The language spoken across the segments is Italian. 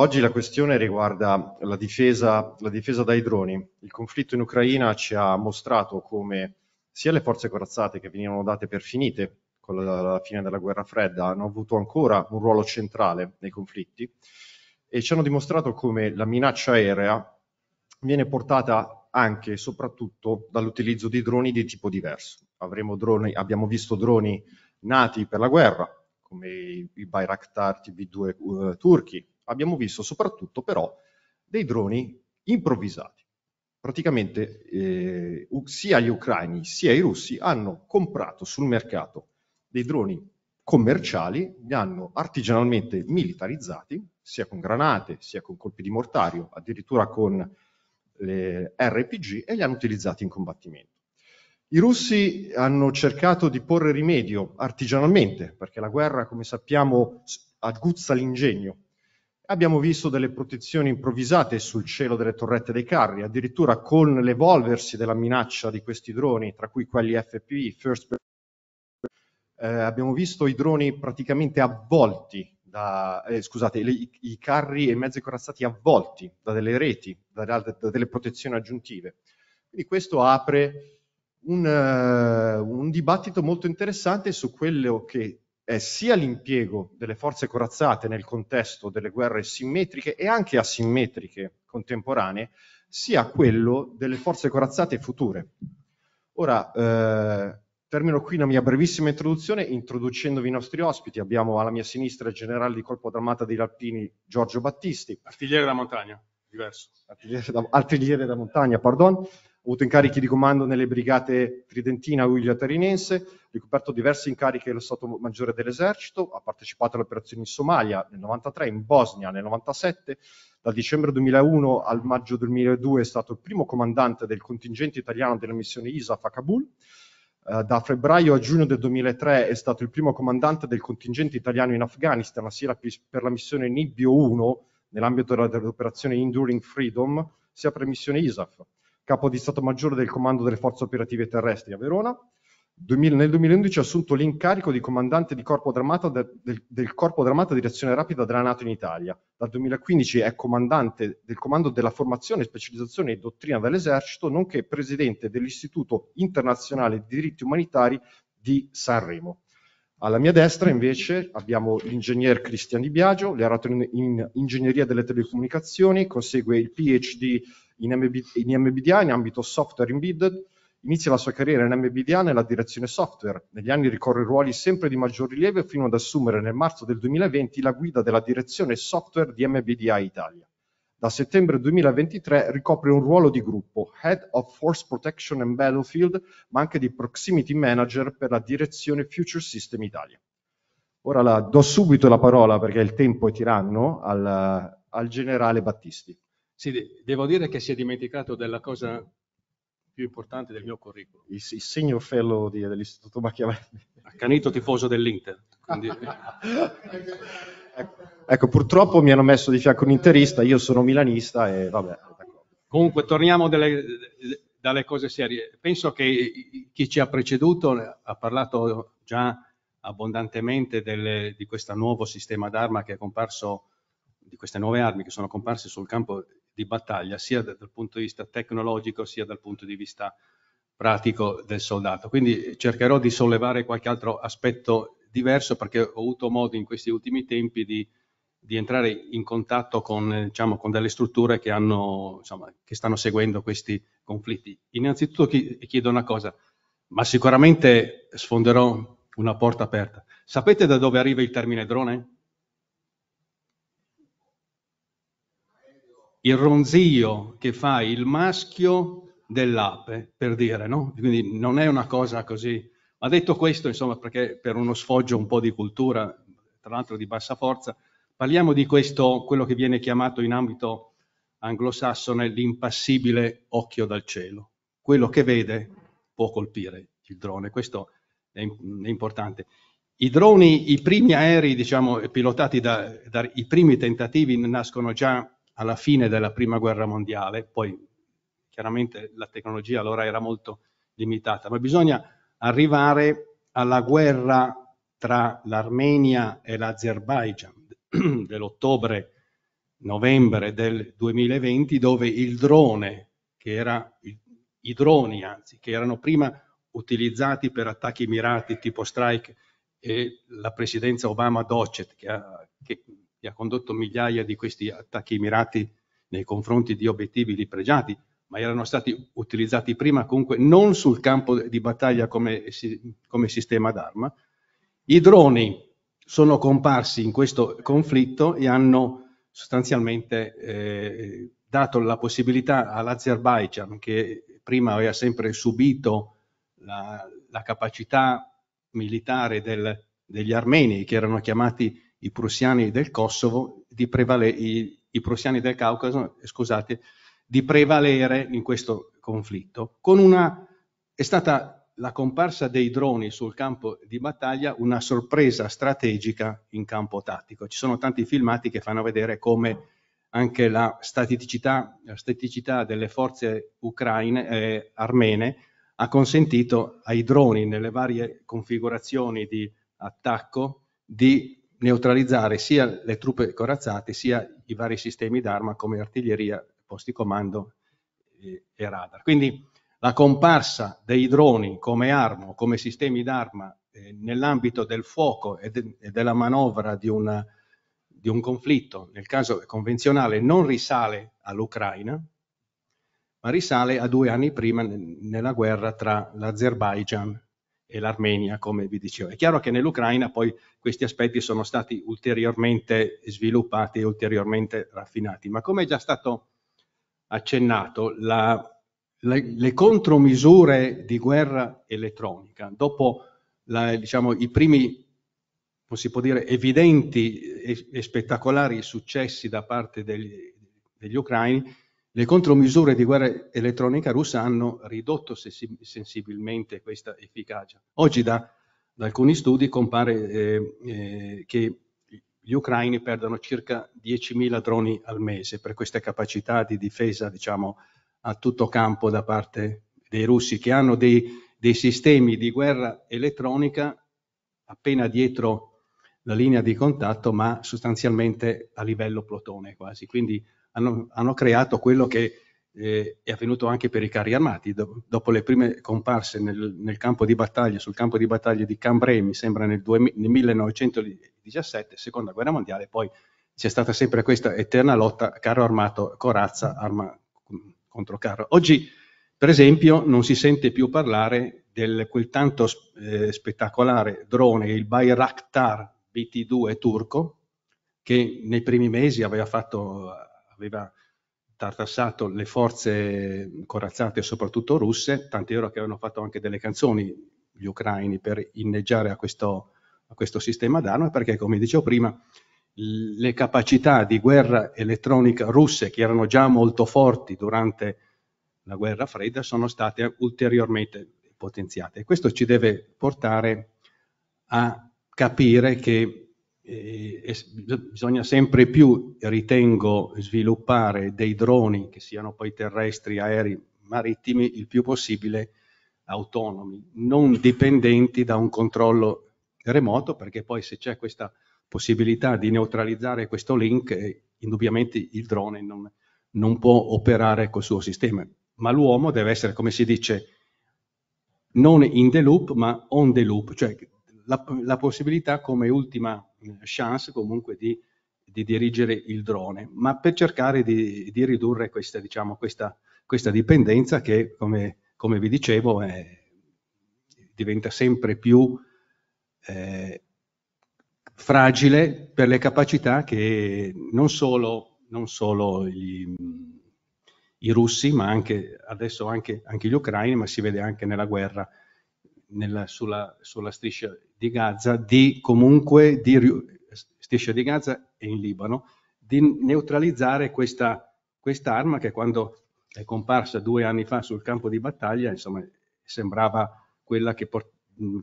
Oggi la questione riguarda la difesa, la difesa dai droni. Il conflitto in Ucraina ci ha mostrato come sia le forze corazzate che venivano date per finite con la, la fine della guerra fredda hanno avuto ancora un ruolo centrale nei conflitti e ci hanno dimostrato come la minaccia aerea viene portata anche e soprattutto dall'utilizzo di droni di tipo diverso. Droni, abbiamo visto droni nati per la guerra, come i Bayraktar TV2 uh, eh, turchi, abbiamo visto soprattutto però dei droni improvvisati. Praticamente eh, sia gli ucraini sia i russi hanno comprato sul mercato dei droni commerciali, li hanno artigianalmente militarizzati, sia con granate, sia con colpi di mortario, addirittura con le RPG e li hanno utilizzati in combattimento. I russi hanno cercato di porre rimedio artigianalmente, perché la guerra, come sappiamo, aguzza l'ingegno Abbiamo visto delle protezioni improvvisate sul cielo delle torrette dei carri, addirittura con l'evolversi della minaccia di questi droni, tra cui quelli FPV, First eh, abbiamo visto i droni praticamente avvolti da, eh, scusate, le, i, carri e i mezzi corazzati avvolti da delle reti, da, da, da delle protezioni aggiuntive. Quindi questo apre un, uh, un dibattito molto interessante su quello che eh, sia l'impiego delle forze corazzate nel contesto delle guerre simmetriche e anche asimmetriche contemporanee, sia quello delle forze corazzate future. Ora, eh, termino qui la mia brevissima introduzione introducendovi i nostri ospiti. Abbiamo alla mia sinistra il generale di colpo d'armata degli Alpini, Giorgio Battisti. Artigliere da montagna, diverso. Artigliere da, artigliere da montagna, pardon. Ho avuto incarichi di comando nelle brigate Tridentina, Uglia Tarinense, ho ricoperto diversi incarichi allo Stato Maggiore dell'Esercito, ha partecipato alle operazioni in Somalia nel 1993, in Bosnia nel 1997, dal dicembre 2001 al maggio 2002 è stato il primo comandante del contingente italiano della missione ISAF a Kabul, eh, da febbraio a giugno del 2003 è stato il primo comandante del contingente italiano in Afghanistan, sia per la missione Nibbio 1 nell'ambito dell'operazione Enduring Freedom, sia per la missione ISAF capo di Stato Maggiore del Comando delle Forze Operative Terrestri a Verona. Duemila, nel 2011 ha assunto l'incarico di comandante di corpo d'armata de, del, del, Corpo d'Armata di Reazione Rapida della Nato in Italia. Dal 2015 è comandante del Comando della Formazione, Specializzazione e Dottrina dell'Esercito, nonché presidente dell'Istituto Internazionale di Diritti Umanitari di Sanremo. Alla mia destra invece abbiamo l'ingegner Cristian Di Biagio, laureato in, in Ingegneria delle Telecomunicazioni, consegue il PhD in, MB, in MBDA in ambito software embedded, Inizia la sua carriera in MBDA nella direzione software. Negli anni ricorre ruoli sempre di maggior rilievo fino ad assumere nel marzo del 2020 la guida della direzione software di MBDA Italia. Da settembre 2023 ricopre un ruolo di gruppo, Head of Force Protection and Battlefield, ma anche di Proximity Manager per la direzione Future System Italia. Ora do subito la parola, perché il tempo è tiranno, al, al generale Battisti. Sì, devo dire che si è dimenticato della cosa più importante del mio curriculum. Il, il senior fellow di, dell'Istituto Machiavelli. Accanito tifoso dell'Inter. Quindi... ecco, ecco, purtroppo mi hanno messo di fianco un interista, io sono milanista e vabbè. Comunque, torniamo delle, dalle cose serie. Penso che chi ci ha preceduto ha parlato già abbondantemente delle, di questo nuovo sistema d'arma che è comparso, di queste nuove armi che sono comparse sul campo di battaglia, sia dal punto di vista tecnologico sia dal punto di vista pratico del soldato. Quindi cercherò di sollevare qualche altro aspetto diverso perché ho avuto modo in questi ultimi tempi di, di entrare in contatto con, diciamo, con delle strutture che, hanno, insomma, che, stanno seguendo questi conflitti. Innanzitutto chiedo una cosa, ma sicuramente sfonderò una porta aperta. Sapete da dove arriva il termine drone? il ronzio che fa il maschio dell'ape, per dire, no? Quindi non è una cosa così. Ma detto questo, insomma, perché per uno sfoggio un po' di cultura, tra l'altro di bassa forza, parliamo di questo, quello che viene chiamato in ambito anglosassone l'impassibile occhio dal cielo. Quello che vede può colpire il drone, questo è, è importante. I droni, i primi aerei, diciamo, pilotati da, da i primi tentativi nascono già alla fine della prima guerra mondiale, poi chiaramente la tecnologia allora era molto limitata, ma bisogna arrivare alla guerra tra l'Armenia e l'Azerbaijan dell'ottobre-novembre del 2020, dove il drone, che era, i droni anzi, che erano prima utilizzati per attacchi mirati tipo strike e la presidenza Obama-Docet, che, che che ha condotto migliaia di questi attacchi mirati nei confronti di obiettivi lì pregiati, ma erano stati utilizzati prima comunque non sul campo di battaglia come, come sistema d'arma. I droni sono comparsi in questo conflitto e hanno sostanzialmente eh, dato la possibilità all'Azerbaijan, che prima aveva sempre subito la, la capacità militare del, degli armeni, che erano chiamati i prussiani del Kosovo, di prevale, i, i prussiani del Caucaso, scusate, di prevalere in questo conflitto. Con una, è stata la comparsa dei droni sul campo di battaglia una sorpresa strategica in campo tattico. Ci sono tanti filmati che fanno vedere come anche la staticità, la staticità delle forze ucraine, eh, armene ha consentito ai droni nelle varie configurazioni di attacco di neutralizzare sia le truppe corazzate sia i vari sistemi d'arma come artiglieria, posti comando e, radar. Quindi la comparsa dei droni come arma, come sistemi d'arma eh, nell'ambito del fuoco e, de, e della manovra di, una, di un conflitto, nel caso convenzionale, non risale all'Ucraina, ma risale a due anni prima nella guerra tra l'Azerbaigian e l'Armenia, come vi dicevo. È chiaro che nell'Ucraina poi questi aspetti sono stati ulteriormente sviluppati e ulteriormente raffinati, ma come è già stato accennato, la, le, le, contromisure di guerra elettronica, dopo la, diciamo, i primi, si può dire, evidenti e, e spettacolari successi da parte degli, degli ucraini, le contromisure di guerra elettronica russa hanno ridotto sensibilmente questa efficacia. Oggi da, da alcuni studi compare eh, eh, che gli ucraini perdono circa 10.000 droni al mese per questa capacità di difesa diciamo, a tutto campo da parte dei russi che hanno dei, dei sistemi di guerra elettronica appena dietro la linea di contatto ma sostanzialmente a livello plotone quasi. Quindi hanno, hanno creato quello che eh, è avvenuto anche per i carri armati. Do, dopo le prime comparse nel, nel, campo di battaglia, sul campo di battaglia di Cambrai, mi sembra nel, 2000, nel 1917, seconda guerra mondiale, poi c'è stata sempre questa eterna lotta carro armato, corazza, arma contro carro. Oggi, per esempio, non si sente più parlare del quel tanto eh, spettacolare drone, il Bayraktar BT-2 turco, che nei primi mesi aveva fatto aveva tartassato le forze corazzate, soprattutto russe, tanti vero che avevano fatto anche delle canzoni gli ucraini per inneggiare a questo, a questo sistema d'arma, perché come dicevo prima, le capacità di guerra elettronica russe, che erano già molto forti durante la guerra fredda, sono state ulteriormente potenziate. E questo ci deve portare a capire che e, e bisogna sempre più, ritengo, sviluppare dei droni che siano poi terrestri, aerei, marittimi, il più possibile autonomi, non dipendenti da un controllo remoto, perché poi se c'è questa possibilità di neutralizzare questo link, eh, indubbiamente il drone non, non può operare col suo sistema, ma l'uomo deve essere, come si dice, non in the loop, ma on the loop, cioè la, la possibilità come ultima chance comunque di, di dirigere il drone, ma per cercare di, di ridurre questa, diciamo, questa, questa, dipendenza che, come, come vi dicevo, è, diventa sempre più eh, fragile per le capacità che non solo, non solo gli, i russi, ma anche adesso anche, anche, gli ucraini, ma si vede anche nella guerra nella, sulla, sulla striscia di Gaza di comunque, di, striscia di Gaza e in Libano, di neutralizzare questa questa arma che quando è comparsa due anni fa sul campo di battaglia, insomma, sembrava quella che,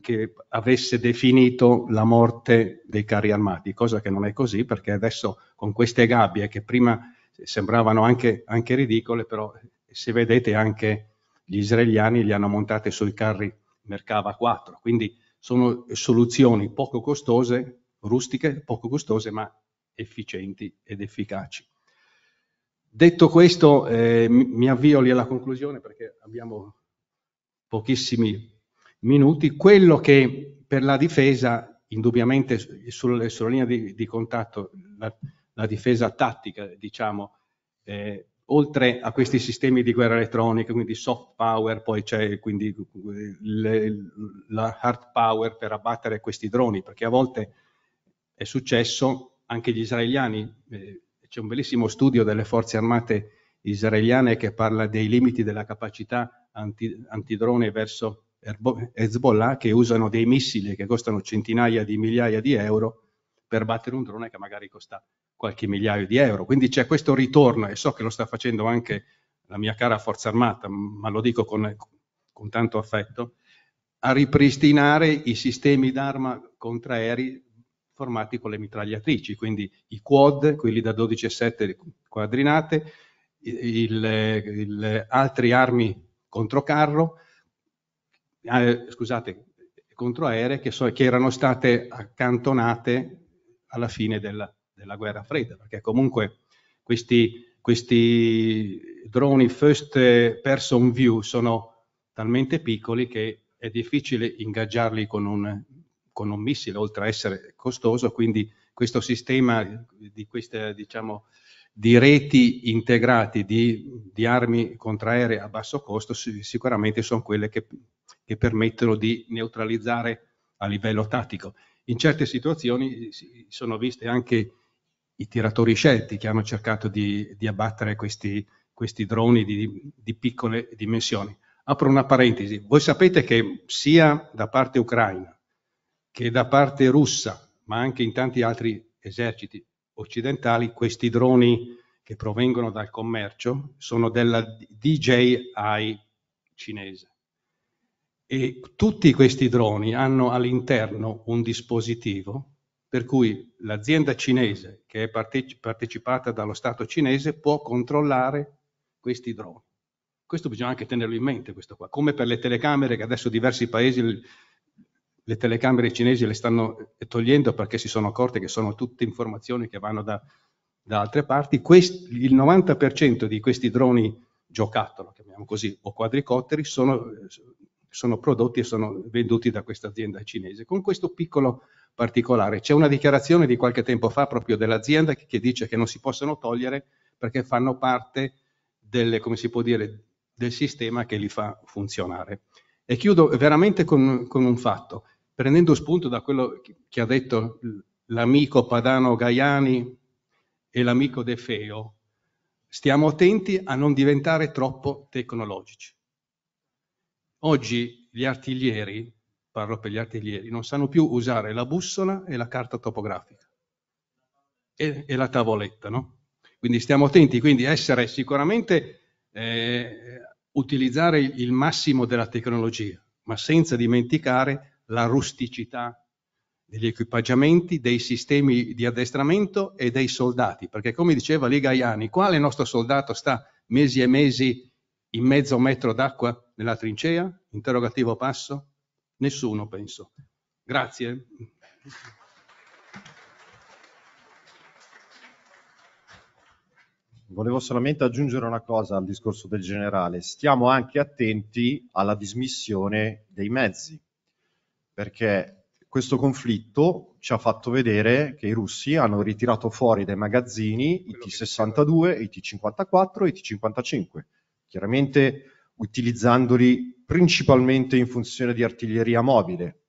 che, avesse definito la morte dei carri armati, cosa che non è così perché adesso con queste gabbie che prima sembravano anche, anche ridicole, però se vedete anche gli israeliani li hanno montate sui carri Mercava 4, quindi sono soluzioni poco costose, rustiche, poco costose, ma efficienti ed efficaci. Detto questo, eh, mi avvio lì alla conclusione perché abbiamo pochissimi minuti. Quello che per la difesa, indubbiamente sulla, sulla linea di, di contatto, la, la, difesa tattica, diciamo, eh, oltre a questi sistemi di guerra elettronica, quindi soft power, poi c'è quindi le, la hard power per abbattere questi droni, perché a volte è successo anche gli israeliani, eh, c'è un bellissimo studio delle forze armate israeliane che parla dei limiti della capacità anti, antidrone verso Hezbollah che usano dei missili che costano centinaia di migliaia di euro per battere un drone che magari costa qualche migliaio di euro. Quindi c'è questo ritorno e so che lo sta facendo anche la mia cara Forza Armata, ma lo dico con, con tanto affetto, a ripristinare i sistemi d'arma contraerei formati con le mitragliatrici, quindi i quad, quelli da 12,7 quadrinate, le altre armi contro carro, eh, scusate, contro aeree che, so, che erano state accantonate alla fine della, della guerra fredda, perché comunque questi, questi droni first person view sono talmente piccoli che è difficile ingaggiarli con un, con un missile, oltre a essere costoso, quindi questo sistema di queste, diciamo, di reti integrati di, di, armi contraeree a basso costo sicuramente sono quelle che, che, permettono di neutralizzare a livello tattico. In certe situazioni sono viste anche i tiratori scelti che hanno cercato di, di abbattere questi, questi droni di, di, piccole dimensioni. Apro una parentesi, voi sapete che sia da parte ucraina che da parte russa, ma anche in tanti altri eserciti occidentali, questi droni che provengono dal commercio sono della DJI cinese. E tutti questi droni hanno all'interno un dispositivo per cui l'azienda cinese che è partecipata dallo Stato cinese può controllare questi droni. Questo bisogna anche tenerlo in mente, come per le telecamere che adesso diversi paesi le telecamere cinesi le stanno togliendo perché si sono accorte che sono tutte informazioni che vanno da, da altre parti, Quest, il 90% di questi droni giocattolo, chiamiamo così, o quadricotteri, sono, sono prodotti e sono venduti da questa azienda cinese. Con questo piccolo particolare c'è una dichiarazione di qualche tempo fa proprio dell'azienda che dice che non si possono togliere perché fanno parte del, dire, del sistema che li fa funzionare. E chiudo veramente con, con un fatto, prendendo spunto da quello che ha detto l'amico Padano Gaiani e l'amico De Feo, stiamo attenti a non diventare troppo tecnologici. Oggi gli artiglieri, parlo per gli artiglieri, non sanno più usare la bussola e la carta topografica e, e la tavoletta, no? Quindi stiamo attenti, quindi essere sicuramente eh, utilizzare il massimo della tecnologia, ma senza dimenticare la rusticità degli equipaggiamenti, dei sistemi di addestramento e dei soldati, perché come diceva lì Gaiani, quale nostro soldato sta mesi e mesi in mezzo metro d'acqua nella trincea? Interrogativo passo? Nessuno, penso. Grazie. Volevo solamente aggiungere una cosa al discorso del generale. Stiamo anche attenti alla dismissione dei mezzi, perché questo conflitto ci ha fatto vedere che i russi hanno ritirato fuori dai magazzini Quello i T-62, i T-54 e i T-55. Chiaramente utilizzandoli principalmente in funzione di artiglieria mobile.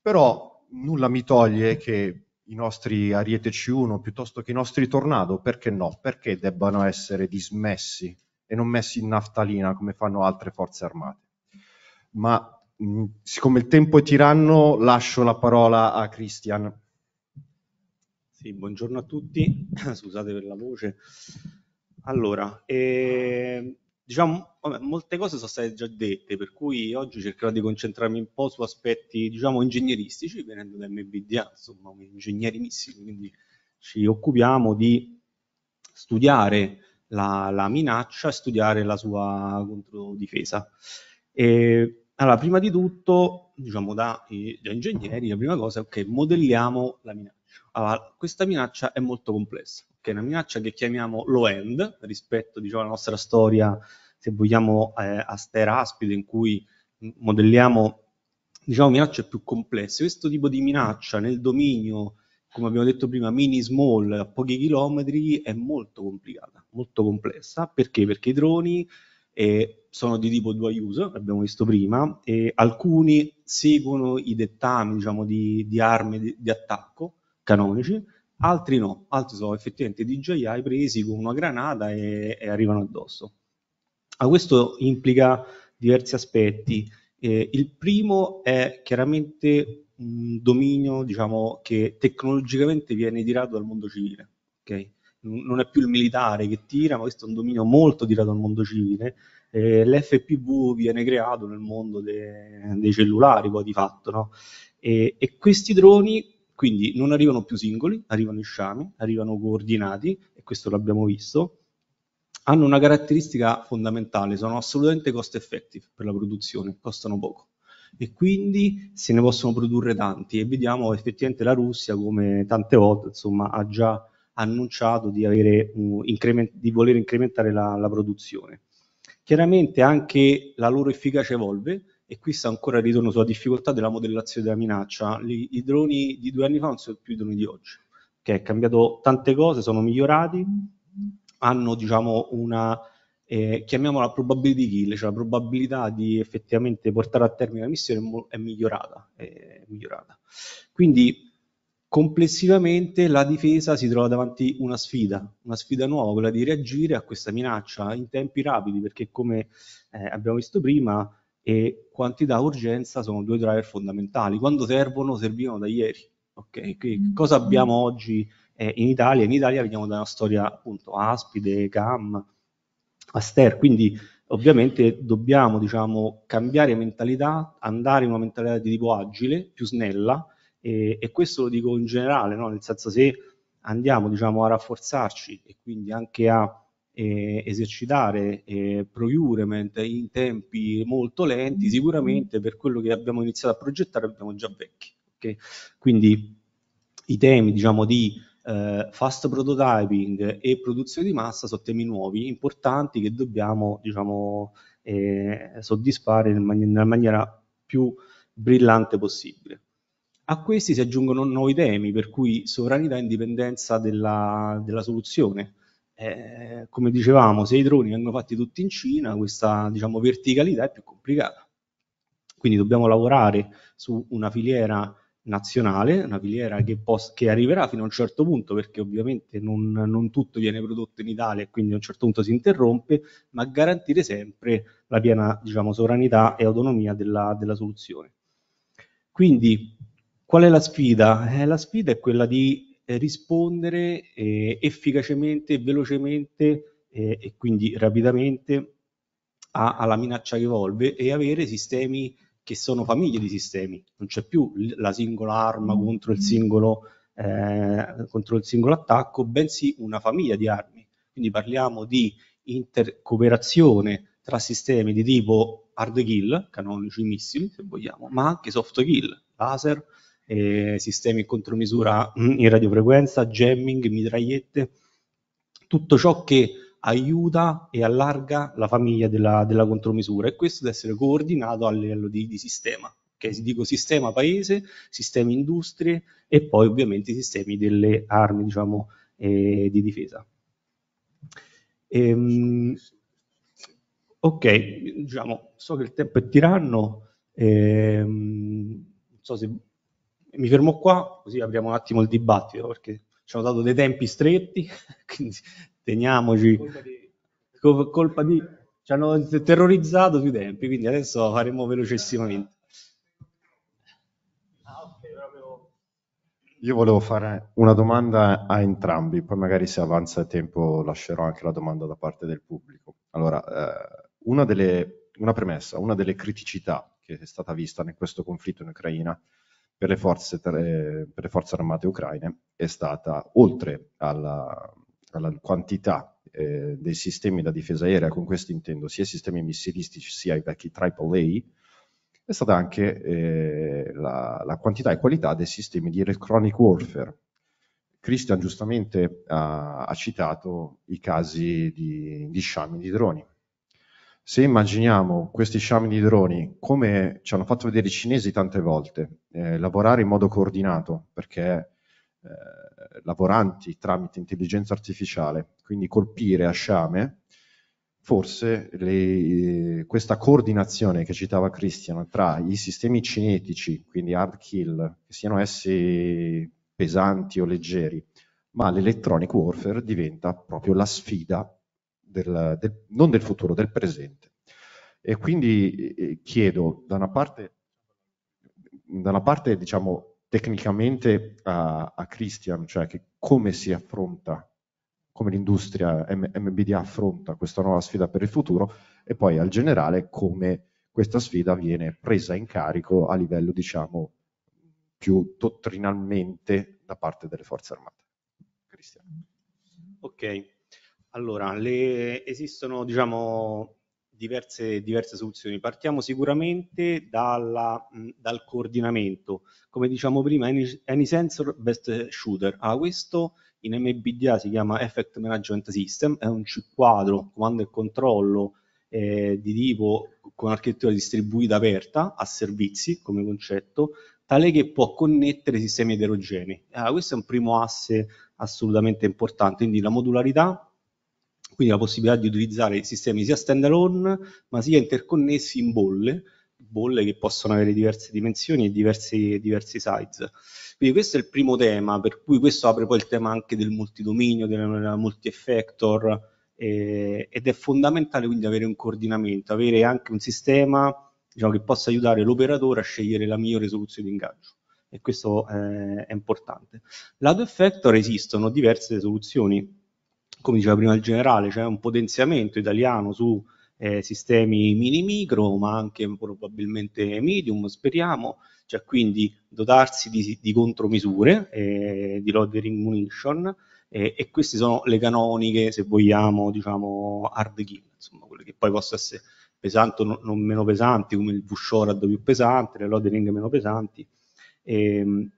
Però nulla mi toglie che i nostri Ariete C1 piuttosto che i nostri Tornado, perché no? Perché debbano essere dismessi e non messi in naftalina come fanno altre forze armate. Ma mh, mm, siccome il tempo è tiranno, lascio la parola a Christian. Sì, buongiorno a tutti, scusate per la voce. Allora, eh, diciamo, vabbè, molte cose sono state già dette, per cui oggi cercherò di concentrarmi un po' su aspetti, diciamo, ingegneristici, venendo da MBDA, insomma, un ingegnerimissimo, quindi ci occupiamo di studiare la, la minaccia e studiare la sua controdifesa. E, allora, prima di tutto, diciamo, da, eh, da ingegneri, la prima cosa è che modelliamo la minaccia. Allora, questa minaccia è molto complessa, è una minaccia che chiamiamo low end rispetto diciamo, alla nostra storia, se vogliamo, eh, a ster aspido in cui modelliamo diciamo, minacce più complesse. Questo tipo di minaccia nel dominio, come abbiamo detto prima, mini small a pochi chilometri è molto complicata, molto complessa. Perché? Perché i droni eh, sono di tipo dual use, abbiamo visto prima, e alcuni seguono i dettami diciamo, di, di armi di, di attacco canonici, altri no, altri sono effettivamente DJI presi con una granata e, e arrivano addosso. Ma ah, questo implica diversi aspetti. Eh, il primo è chiaramente un dominio diciamo, che tecnologicamente viene tirato dal mondo civile. Okay? Non è più il militare che tira, ma questo è un dominio molto tirato dal mondo civile. Eh, L'FPV viene creato nel mondo de dei cellulari, poi di fatto. No? E, e questi droni quindi non arrivano più singoli, arrivano in sciami, arrivano coordinati, e questo l'abbiamo visto. Hanno una caratteristica fondamentale, sono assolutamente cost effective per la produzione, costano poco e quindi se ne possono produrre tanti e vediamo effettivamente la Russia come tante volte insomma, ha già annunciato di, avere, uh, di voler incrementare la, la, produzione. Chiaramente anche la loro efficacia evolve, e qui sta ancora il ritorno sulla difficoltà della modellazione della minaccia. I, I droni di due anni fa non sono più i droni di oggi, che è cambiato tante cose, sono migliorati, hanno diciamo una, eh, chiamiamola probability kill, cioè la probabilità di effettivamente portare a termine la missione è, migliorata, è migliorata. Quindi complessivamente la difesa si trova davanti a una sfida, una sfida nuova, quella di reagire a questa minaccia in tempi rapidi, perché come eh, abbiamo visto prima, e quantità urgenza sono due driver fondamentali. Quando servono, servivano da ieri. Okay? Mm-hmm. cosa abbiamo oggi eh, in Italia? In Italia veniamo da una storia appunto aspide, CAM, Aster, quindi ovviamente dobbiamo diciamo, cambiare mentalità, andare in una mentalità di tipo agile, più snella, e, e questo lo dico in generale, no? nel senso se andiamo diciamo, a rafforzarci e quindi anche a eh, esercitare eh, procurement in tempi molto lenti, mm-hmm. sicuramente per quello che abbiamo iniziato a progettare abbiamo già vecchi. Okay? Quindi i temi diciamo, di eh, fast prototyping e produzione di massa sono temi nuovi, importanti, che dobbiamo diciamo, eh, soddisfare nella man in maniera più brillante possibile. A questi si aggiungono nuovi temi, per cui sovranità e indipendenza della, della soluzione eh, come dicevamo, se i droni vengono fatti tutti in Cina, questa diciamo, verticalità è più complicata. Quindi dobbiamo lavorare su una filiera nazionale, una filiera che, che arriverà fino a un certo punto, perché ovviamente non, non, tutto viene prodotto in Italia e quindi a un certo punto si interrompe, ma garantire sempre la piena diciamo, sovranità e autonomia della, della soluzione. Quindi, qual è la sfida? Eh, la sfida è quella di eh, rispondere eh, efficacemente, velocemente eh, e quindi rapidamente a, alla minaccia che evolve e avere sistemi che sono famiglie di sistemi, non c'è più la singola arma mm. contro il mm. singolo, eh, contro il singolo attacco, bensì una famiglia di armi. Quindi parliamo di intercooperazione tra sistemi di tipo hard kill, canonici missili se vogliamo, ma anche soft kill, laser, eh, sistemi in contromisura mm, in radiofrequenza, jamming, mitragliette, tutto ciò che aiuta e allarga la famiglia della, della contromisura e questo deve essere coordinato a livello di, di sistema. si Dico sistema paese, sistemi industrie e poi ovviamente i sistemi delle armi diciamo, eh, di difesa. Ehm, ok, diciamo, so che il tempo è tiranno, ehm, non so se mi fermo qua, così apriamo un attimo il dibattito, perché ci hanno dato dei tempi stretti, quindi teniamoci. Colpa di... colpa di... Ci hanno terrorizzato sui tempi, quindi adesso faremo velocissimamente. Ah, Io volevo fare una domanda a entrambi, poi magari se avanza il tempo lascerò anche la domanda da parte del pubblico. Allora, eh, una, delle, una premessa, una delle criticità che è stata vista in questo conflitto in Ucraina per le forze, eh, per le forze armate ucraine è stata, oltre alla, alla quantità eh, dei sistemi da difesa aerea, con questo intendo sia i sistemi missilistici sia i vecchi AAA, è stata anche eh, la, la, quantità e qualità dei sistemi di electronic warfare. Christian giustamente ha, ha citato i casi di, di sciami di droni. Se immaginiamo questi sciami di droni, come ci hanno fatto vedere i cinesi tante volte, eh, lavorare in modo coordinato, perché eh, lavoranti tramite intelligenza artificiale, quindi colpire a sciame, forse le, eh, questa coordinazione che citava Cristiano tra i sistemi cinetici, quindi hard kill, che siano essi pesanti o leggeri, ma l'electronic warfare diventa proprio la sfida del, del, non del futuro, del presente. E quindi eh, eh, chiedo, da una parte, da una parte diciamo, tecnicamente a, a Christian, cioè come si affronta, come l'industria M- MBD affronta questa nuova sfida per il futuro, e poi al generale come questa sfida viene presa in carico a livello, diciamo, più dottrinalmente da parte delle forze armate. Cristian. Ok, allora, le, esistono diciamo, diverse, diverse, soluzioni. Partiamo sicuramente dalla, mh, dal coordinamento. Come diciamo prima, any, any sensor best shooter. Ah, questo in MBDA si chiama Effect Management System, è un quadro, comando e controllo eh, di tipo con architettura distribuita aperta a servizi come concetto, tale che può connettere sistemi eterogenei. Ah, questo è un primo asse assolutamente importante, quindi la modularità quindi la possibilità di utilizzare sistemi sia standalone ma sia interconnessi in bolle, bolle che possono avere diverse dimensioni e diversi, diversi size. Quindi questo è il primo tema, per cui questo apre poi il tema anche del multidominio, della multi-effector, eh, ed è fondamentale quindi avere un coordinamento, avere anche un sistema diciamo, che possa aiutare l'operatore a scegliere la migliore soluzione di ingaggio e questo eh, è importante. Lato effector esistono diverse soluzioni, come diceva prima il generale, c'è un potenziamento italiano su eh, sistemi mini-micro, ma anche probabilmente medium, speriamo, cioè quindi dotarsi di, di contromisure, eh, di loitering munition, eh, e queste sono le canoniche, se vogliamo, diciamo, hard kill, insomma, quelle che poi possono essere pesanti o non meno pesanti, come il Vushorad più pesante, le loitering meno pesanti, ehm,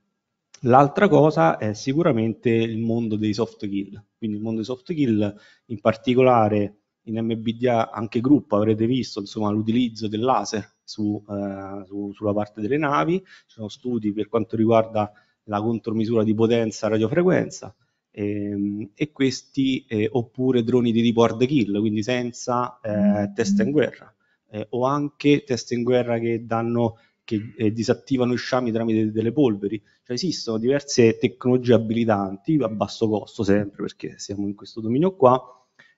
L'altra cosa è sicuramente il mondo dei soft kill, quindi il mondo dei soft kill in particolare in MBDA anche gruppo avrete visto insomma, l'utilizzo del laser su, eh, su, sulla parte delle navi, ci sono studi per quanto riguarda la contromisura di potenza radiofrequenza ehm, e questi eh, oppure droni di tipo hard kill, quindi senza eh, testa mm-hmm. in guerra eh, o anche test in guerra che danno che eh, disattivano i sciami tramite delle polveri. Cioè esistono diverse tecnologie abilitanti a basso costo sempre perché siamo in questo dominio qua.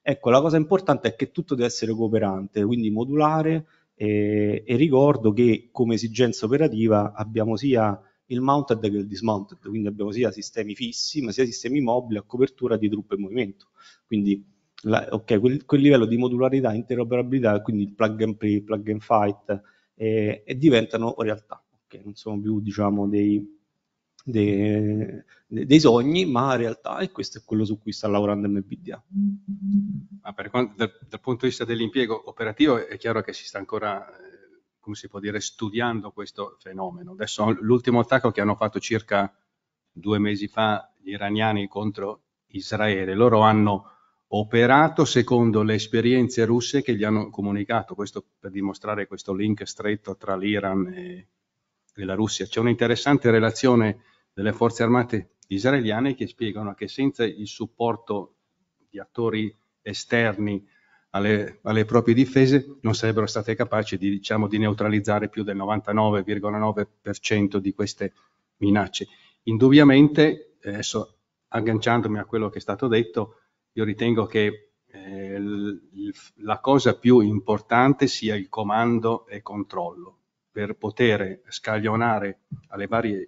Ecco, la cosa importante è che tutto deve essere cooperante, quindi modulare eh, e ricordo che come esigenza operativa abbiamo sia il mounted che il dismounted, quindi abbiamo sia sistemi fissi ma sia sistemi mobili a copertura di truppe in movimento. Quindi la, okay, quel, quel, livello di modularità, interoperabilità, quindi plug and play, plug and fight, e, e diventano realtà. Okay? Non sono più diciamo, dei, dei, dei, sogni, ma realtà, e questo è quello su cui sta lavorando MBDA. Ah, quanto, dal, dal, punto di vista dell'impiego operativo è chiaro che si sta ancora, eh, come si può dire, studiando questo fenomeno. Adesso l'ultimo attacco che hanno fatto circa due mesi fa gli iraniani contro Israele, loro hanno operato secondo le esperienze russe che gli hanno comunicato, questo per dimostrare questo link stretto tra l'Iran e, e la Russia. C'è un'interessante relazione delle forze armate israeliane che spiegano che senza il supporto di attori esterni alle, alle proprie difese non sarebbero state capaci di, diciamo, di neutralizzare più del 99,9% di queste minacce. Indubbiamente, eh, adesso agganciandomi a quello che è stato detto, io ritengo che eh, la cosa più importante sia il comando e controllo per poter scaglionare alle varie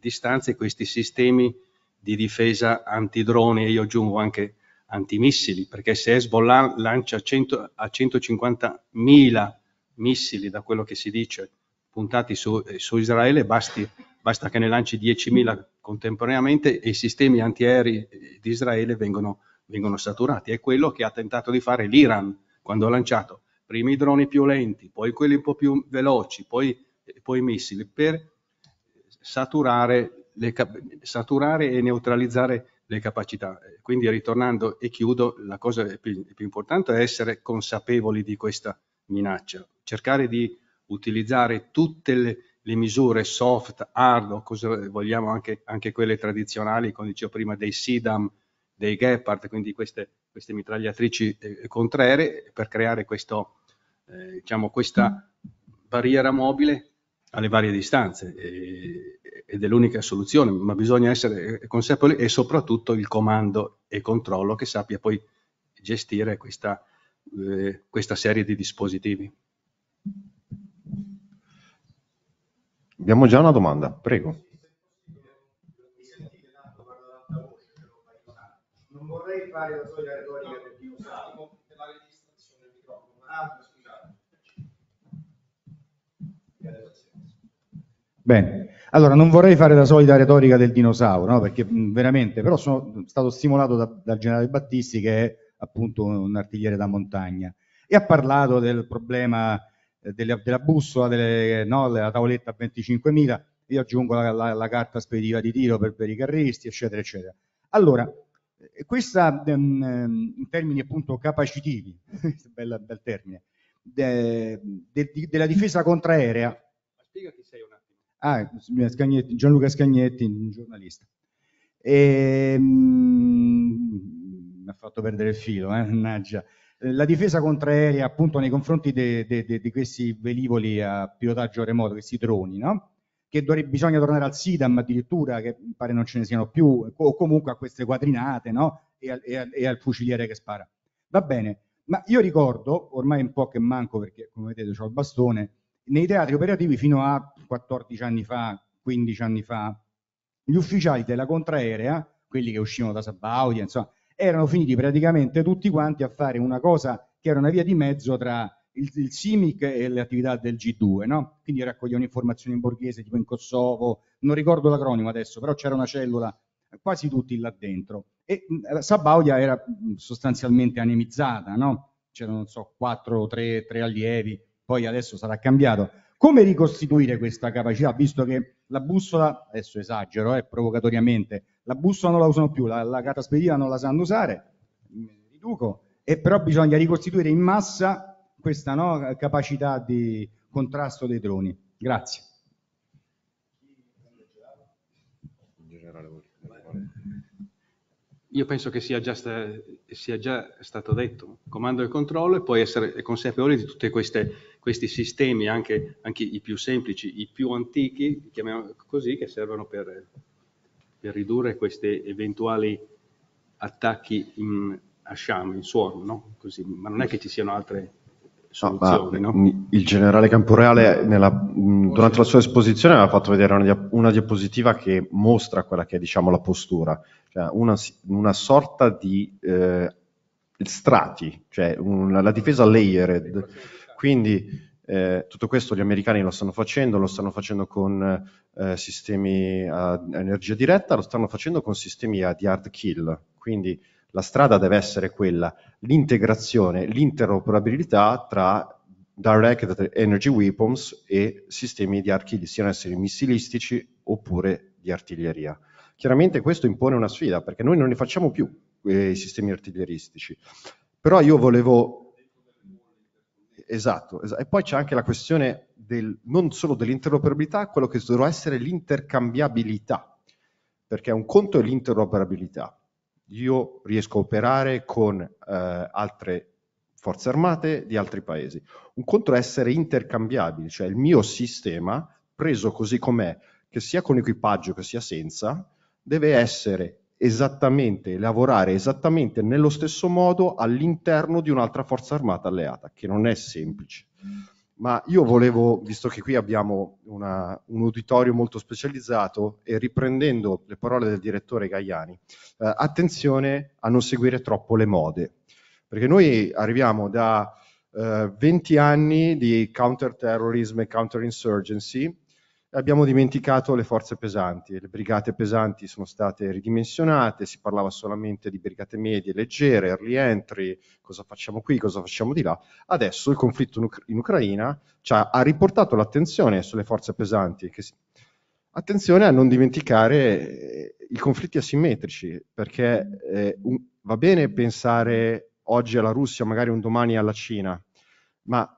distanze questi sistemi di difesa antidroni e io aggiungo anche antimissili, perché se Hezbollah lancia 100, a 150.000 missili, da quello che si dice, puntati su, eh, su Israele, basti, basta che ne lanci 10.000 contemporaneamente e i sistemi antiaerei di Israele vengono vengono saturati. È quello che ha tentato di fare l'Iran quando ha lanciato prima i droni più lenti, poi quelli un po' più veloci, poi, poi i missili, per saturare, le, saturare, e neutralizzare le capacità. Quindi ritornando e chiudo, la cosa più, più importante è essere consapevoli di questa minaccia, cercare di utilizzare tutte le, le misure soft, hard, o cosa vogliamo, anche, anche quelle tradizionali, come dicevo prima, dei SIDAM, dei Gepard, quindi queste, queste mitragliatrici eh, contraere, per creare questo, eh, diciamo, questa mm. barriera mobile alle varie distanze e, ed è l'unica soluzione, ma bisogna essere eh, consapevoli e soprattutto il comando e controllo che sappia poi gestire questa, eh, questa serie di dispositivi. Abbiamo già una domanda, prego. fare la soglia retorica del più usavo per la registrazione del microfono. Ah, scusate. Bene, allora non vorrei fare la solita retorica del dinosauro, no? perché mh, veramente, però sono stato stimolato da, dal generale Battisti che è appunto un artigliere da montagna e ha parlato del problema eh, delle, della bussola, delle, no? della tavoletta a 25.000, io aggiungo la, la, la carta spedita di tiro per, per i carristi, eccetera, eccetera. Allora, questa, ehm, ehm, in termini appunto capacitivi, bella, bel termine, de, de, de, della difesa contraerea. Ma spiega chi sei un attimo. Ah, Scagnetti, Gianluca Scagnetti, un giornalista. E, ehm, mh, mi ha fatto perdere il filo, eh, mannaggia. Eh, la difesa contraerea appunto nei confronti di questi velivoli a pilotaggio remoto, questi droni, no? che dovrebbe, bisogna tornare al SIDAM addirittura, che pare non ce ne siano più, o comunque a queste quadrinate no? e, al, e, al, e al fuciliere che spara. Va bene, ma io ricordo, ormai un po' che manco perché come vedete ho il bastone, nei teatri operativi fino a 14 anni fa, 15 anni fa, gli ufficiali della contraerea, quelli che uscivano da Sabaudia, insomma, erano finiti praticamente tutti quanti a fare una cosa che era una via di mezzo tra il, il CIMIC e le attività del G2, no? quindi raccoglievano informazioni in borghese tipo in Kosovo, non ricordo l'acronimo adesso, però c'era una cellula, quasi tutti là dentro. E mh, Sabaudia era mh, sostanzialmente anemizzata, no? c'erano non so, 4 o 3, 3 allievi, poi adesso sarà cambiato. Come ricostituire questa capacità, visto che la bussola, adesso esagero eh, provocatoriamente, la bussola non la usano più, la, la cataspedia non la sanno usare, riduco, e però bisogna ricostituire in massa questa no, capacità di contrasto dei droni. Grazie. Io penso che sia già, sta, sia già stato detto, comando e controllo e poi essere consapevoli di tutti questi sistemi, anche, anche, i più semplici, i più antichi, chiamiamo così, che servono per, per ridurre questi eventuali attacchi in, a sciame, in suono, no? così, ma non è che ci siano altre soluzioni. No, no? Il generale Camporeale nella, mm, durante la sua esposizione aveva fatto vedere una, dia- una, diapositiva che mostra quella che è diciamo, la postura, cioè una, una sorta di eh, strati, cioè una, la difesa layered. Quindi eh, tutto questo gli americani lo stanno facendo, lo stanno facendo con eh, sistemi a energia diretta, lo stanno facendo con sistemi a, di hard kill. Quindi la strada deve essere quella, l'integrazione, l'interoperabilità tra Direct Energy Weapons e sistemi di archivi, siano esseri missilistici oppure di artiglieria. Chiaramente questo impone una sfida, perché noi non ne facciamo più eh, i sistemi artiglieristici. Però io volevo Esatto, esatto, E poi c'è anche la questione del, non solo dell'interoperabilità, quello che dovrà essere l'intercambiabilità, perché un conto è l'interoperabilità, io riesco a operare con eh, altre forze armate di altri paesi. Un conto è essere intercambiabili, cioè il mio sistema, preso così com'è, che sia con equipaggio che sia senza, deve essere esattamente, lavorare esattamente nello stesso modo all'interno di un'altra forza armata alleata, che non è semplice ma io volevo, visto che qui abbiamo una, un uditorio molto specializzato e riprendendo le parole del direttore Gaiani, eh, attenzione a non seguire troppo le mode, perché noi arriviamo da eh, 20 anni di counterterrorism e counterinsurgency abbiamo dimenticato le forze pesanti. Le brigate pesanti sono state ridimensionate, si parlava solamente di brigate medie, leggere, early entry, cosa facciamo qui, cosa facciamo di là. Adesso il conflitto in Ucraina ha riportato l'attenzione sulle forze pesanti. Si... Attenzione a non dimenticare eh, i conflitti asimmetrici, perché eh, un... va bene pensare oggi alla Russia, magari un domani alla Cina, ma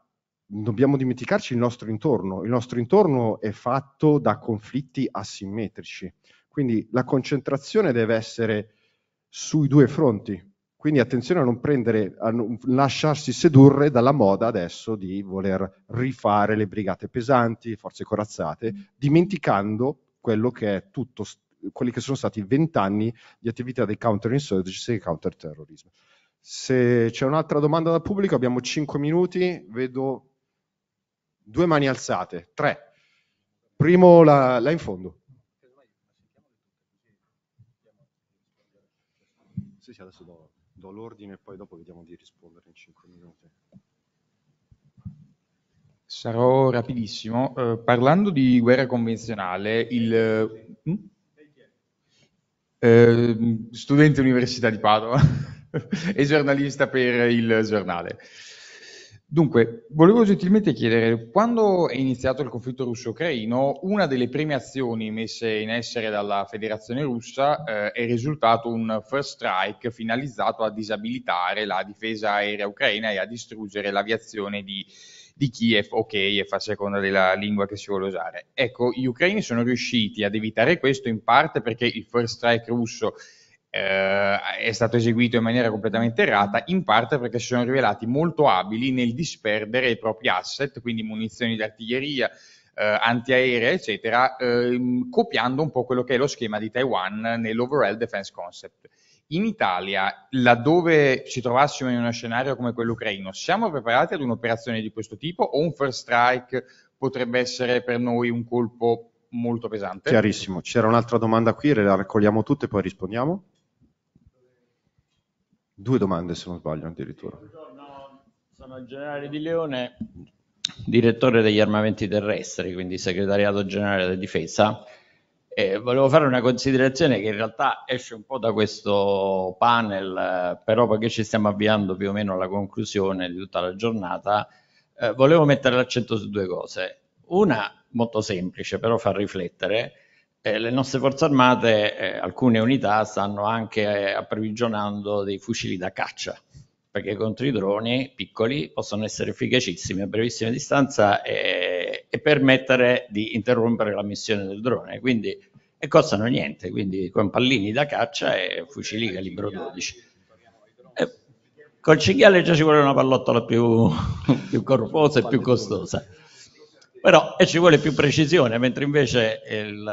dobbiamo dimenticarci il nostro intorno. Il nostro intorno è fatto da conflitti asimmetrici. Quindi la concentrazione deve essere sui due fronti. Quindi attenzione a non prendere, a non lasciarsi sedurre dalla moda adesso di voler rifare le brigate pesanti, le forze corazzate, mm. dimenticando quello che è tutto, quelli che sono stati vent'anni di attività dei counterinsurgency e counterterrorismo. Se c'è un'altra domanda dal pubblico, abbiamo 5 minuti, vedo due mani alzate, tre. Primo là, là in fondo. Sì, sì, adesso do, do l'ordine e poi dopo vediamo di rispondere in cinque minuti. Sarò rapidissimo. Eh, parlando di guerra convenzionale, il... Mh? Mm? Eh, studente università di Padova e giornalista per il giornale. Dunque, volevo gentilmente chiedere, quando è iniziato il conflitto russo-ucraino, una delle prime azioni messe in essere dalla Federazione russa eh, è risultato un first strike finalizzato a disabilitare la difesa aerea ucraina e a distruggere l'aviazione di, di Kiev o Kiev a seconda della lingua che si vuole usare. Ecco, gli ucraini sono riusciti ad evitare questo in parte perché il first strike russo eh, è stato eseguito in maniera completamente errata, in parte perché si sono rivelati molto abili nel disperdere i propri asset, quindi munizioni di artiglieria, eh, antiaerea, eccetera, ehm, copiando un po' quello che è lo schema di Taiwan nell'overall defense concept. In Italia, laddove ci trovassimo in uno scenario come quello ucraino, siamo preparati ad un'operazione di questo tipo o un first strike potrebbe essere per noi un colpo molto pesante? Chiarissimo, c'era un'altra domanda qui, la raccogliamo tutte e poi rispondiamo due domande se non sbaglio addirittura. Buongiorno, Sono il generale di Leone, direttore degli armamenti terrestri, quindi segretariato generale della difesa. Eh, volevo fare una considerazione che in realtà esce un po' da questo panel, eh, però perché ci stiamo avviando più o meno alla conclusione di tutta la giornata, eh, volevo mettere l'accento su due cose. Una molto semplice, però fa riflettere, eh, le nostre forze armate, eh, alcune unità, stanno anche eh, approvvigionando dei fucili da caccia, perché contro i droni piccoli possono essere efficacissimi a brevissima distanza e, eh, e permettere di interrompere la missione del drone. Quindi, e costano niente, quindi con pallini da caccia e fucili eh, calibro 12. col cinghiale già ci vuole una pallottola più, più corposa e più costosa. Però e ci vuole più precisione, mentre invece il,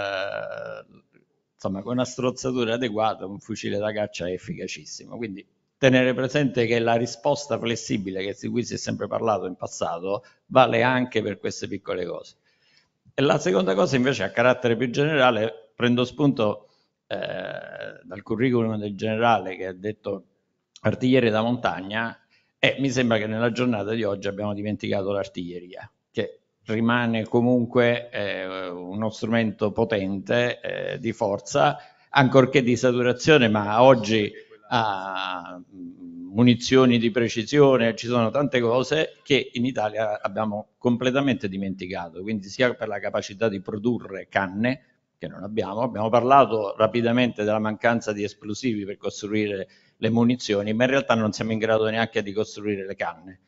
insomma, con una strozzatura adeguata un fucile da caccia è efficacissimo. Quindi tenere presente che la risposta flessibile che, di cui si è sempre parlato in passato vale anche per queste piccole cose. E la seconda cosa invece a carattere più generale, prendo spunto eh, dal curriculum del generale che ha detto artiglieri da montagna e mi sembra che nella giornata di oggi abbiamo dimenticato l'artiglieria rimane comunque eh, uno strumento potente eh, di forza, ancorché di saturazione, ma oggi ha mm, munizioni di precisione, ci sono tante cose che in Italia abbiamo completamente dimenticato, quindi sia per la capacità di produrre canne, che non abbiamo, abbiamo parlato rapidamente della mancanza di esplosivi per costruire le munizioni, ma in realtà non siamo in grado neanche di costruire le canne.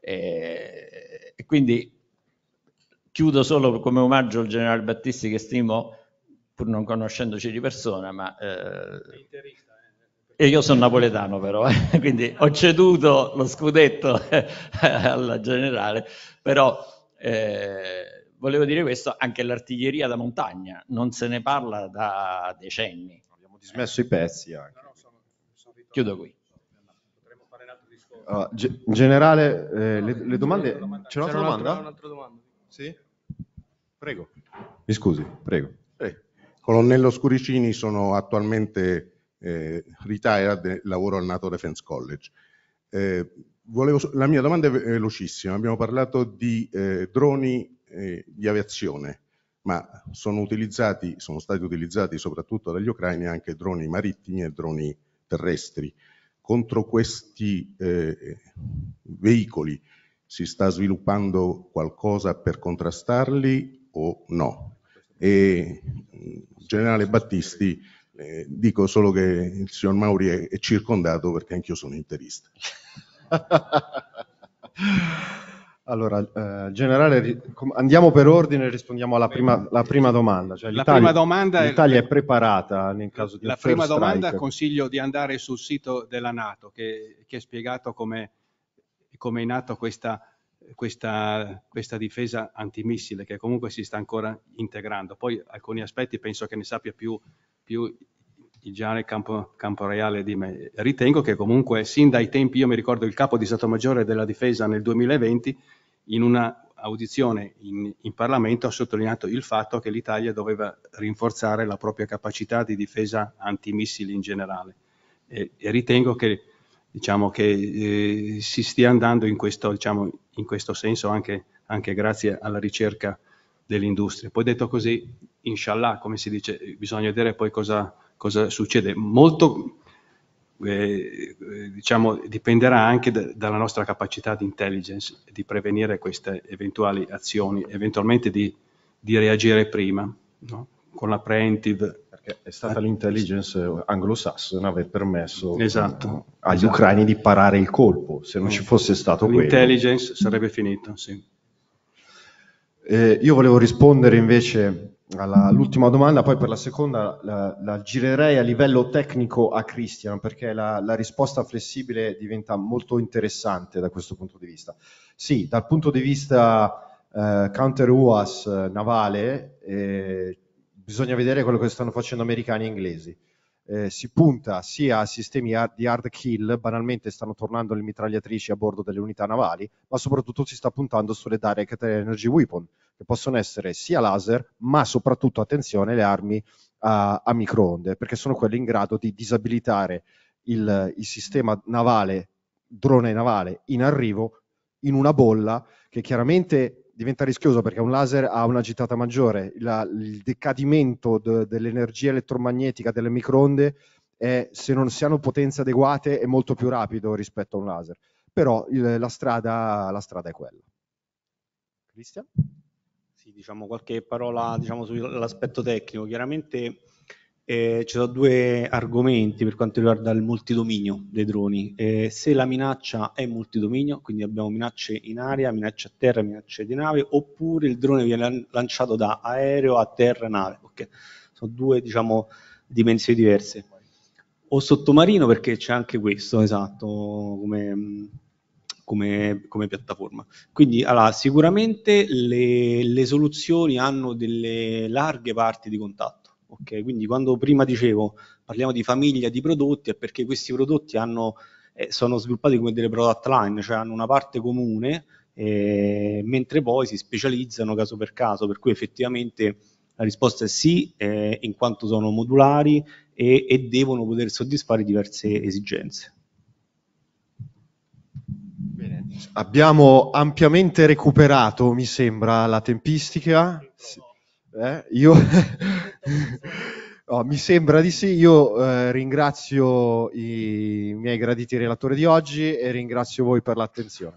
Eh, e quindi Chiudo solo come omaggio al generale Battisti che stimo, pur non conoscendoci di persona, ma... Eh, e eh. io sono napoletano però, eh, quindi ho ceduto lo scudetto eh, al generale, però eh, volevo dire questo, anche l'artiglieria da montagna, non se ne parla da decenni. Abbiamo dismesso i pezzi anche. No, no, sono, sono Chiudo qui. Uh, generale, eh, no, le, le, domande. C'era un'altra domanda? domanda? Sì? Prego. Mi scusi, prego. Eh, colonnello Scuricini, sono attualmente eh, retired, lavoro al NATO Defense College. Eh, volevo, la mia domanda è velocissima, abbiamo parlato di eh, droni di aviazione, ma sono, utilizzati, sono stati utilizzati soprattutto dagli ucraini anche droni marittimi e droni terrestri. Contro questi eh, veicoli si sta sviluppando qualcosa per contrastarli o no. E, mm, generale Battisti, eh, dico solo che il signor Mauri è, è circondato perché anch'io sono interista. Allora, eh, generale, andiamo per ordine e rispondiamo alla prima, prima domanda. Cioè, la prima domanda L'Italia è, è, preparata nel caso di La prima domanda strike. consiglio di andare sul sito della Nato che, che è spiegato come, come è nata questa questa, questa, difesa antimissile che comunque si sta ancora integrando. Poi alcuni aspetti penso che ne sappia più, più Giare campo, campo Reale di me. Ritengo che comunque sin dai tempi, io mi ricordo il capo di Stato Maggiore della Difesa nel 2020, in una audizione in, in Parlamento ha sottolineato il fatto che l'Italia doveva rinforzare la propria capacità di difesa antimissili in generale. E, e ritengo che diciamo che eh, si stia andando in questo, diciamo, in questo senso anche, anche, grazie alla ricerca dell'industria. Poi detto così, inshallah, come si dice, bisogna vedere poi cosa, cosa succede. Molto eh, eh diciamo, dipenderà anche d- dalla nostra capacità di intelligence di prevenire queste eventuali azioni, eventualmente di, di reagire prima, no? con la preemptive è stata eh. l'intelligence anglosassone aver permesso esatto, eh, agli esatto. ucraini di parare il colpo, se non ci mm. fosse stato l'intelligence quello. sarebbe finita, sì. Eh, io volevo rispondere invece all'ultima domanda, poi per la seconda la, la, girerei a livello tecnico a Cristian perché la, la, risposta flessibile diventa molto interessante da questo punto di vista. Sì, dal punto di vista eh, counter UAS eh, navale eh, bisogna vedere quello che stanno facendo americani e inglesi. Eh, si punta sia a sistemi di hard kill, banalmente stanno tornando le mitragliatrici a bordo delle unità navali, ma soprattutto si sta puntando sulle direct energy weapon, che possono essere sia laser, ma soprattutto, attenzione, le armi a, a microonde, perché sono quelle in grado di disabilitare il, il sistema navale, drone navale in arrivo, in una bolla che chiaramente diventa rischioso perché un laser ha una gittata maggiore, la, il decadimento de, dell'energia elettromagnetica delle microonde è, se non si hanno potenze adeguate è molto più rapido rispetto a un laser. Però il, la, strada, la strada è quella. Cristian? Sì, diciamo qualche parola diciamo, sull'aspetto tecnico. Chiaramente eh, ci sono due argomenti per quanto riguarda il multidominio dei droni. Eh, se la minaccia è multidominio, quindi abbiamo minacce in aria, minacce a terra, minacce di nave, oppure il drone viene lanciato da aereo a terra nave. Okay. Sono due diciamo, dimensioni diverse. O sottomarino perché c'è anche questo, esatto, come, come, come piattaforma. Quindi allora, sicuramente le, le soluzioni hanno delle larghe parti di contatto ok? Quindi quando prima dicevo parliamo di famiglia di prodotti è perché questi prodotti hanno, eh, sono sviluppati come delle product line, cioè hanno una parte comune, eh, mentre poi si specializzano caso per caso, per cui effettivamente la risposta è sì, eh, in quanto sono modulari e, e devono poter soddisfare diverse esigenze. Bene. Abbiamo ampiamente recuperato, mi sembra, la tempistica. Sì. Eh, io no, oh, mi sembra di sì, io eh, ringrazio i miei graditi relatori di oggi e ringrazio voi per l'attenzione.